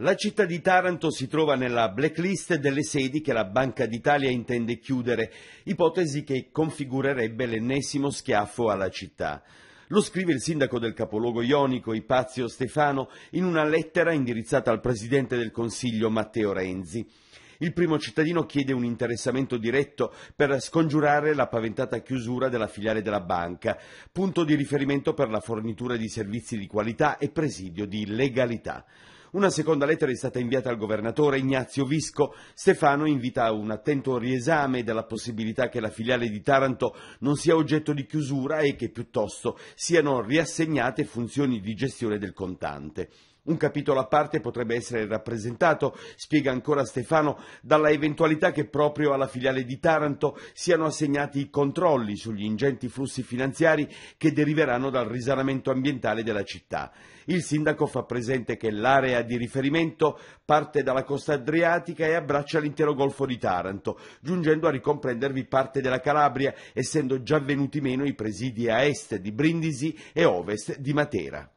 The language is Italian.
La città di Taranto si trova nella blacklist delle sedi che la Banca d'Italia intende chiudere, ipotesi che configurerebbe l'ennesimo schiaffo alla città. Lo scrive il sindaco del capoluogo ionico Ipazio Stefano in una lettera indirizzata al presidente del Consiglio Matteo Renzi. Il primo cittadino chiede un interessamento diretto per scongiurare la paventata chiusura della filiale della banca, punto di riferimento per la fornitura di servizi di qualità e presidio di legalità. Una seconda lettera è stata inviata al governatore Ignazio Visco. Stefano invita a un attento riesame della possibilità che la filiale di Taranto non sia oggetto di chiusura e che piuttosto siano riassegnate funzioni di gestione del contante. Un capitolo a parte potrebbe essere rappresentato, spiega ancora Stefano, dalla eventualità che proprio alla filiale di Taranto siano assegnati i controlli sugli ingenti flussi finanziari che deriveranno dal risanamento ambientale della città. Il sindaco fa presente che l'area di riferimento parte dalla costa adriatica e abbraccia l'intero golfo di Taranto, giungendo a ricomprendervi parte della Calabria, essendo già venuti meno i presidi a est di Brindisi e ovest di Matera.